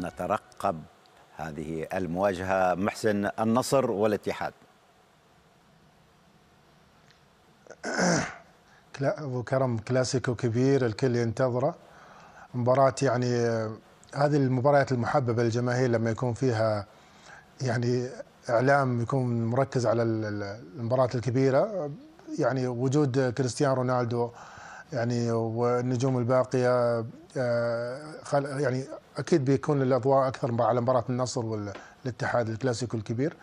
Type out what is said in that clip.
نترقب هذه المواجهة محسن النصر والاتحاد أبو كرم كلاسيكو كبير الكل ينتظره مباراة يعني هذه المباريات المحببة للجماهير لما يكون فيها يعني إعلام يكون مركز على المباراة الكبيرة يعني وجود كريستيانو رونالدو يعني والنجوم الباقية آه، يعني اكيد بيكون الاضواء اكثر على مباراه النصر والاتحاد الكلاسيكو الكبير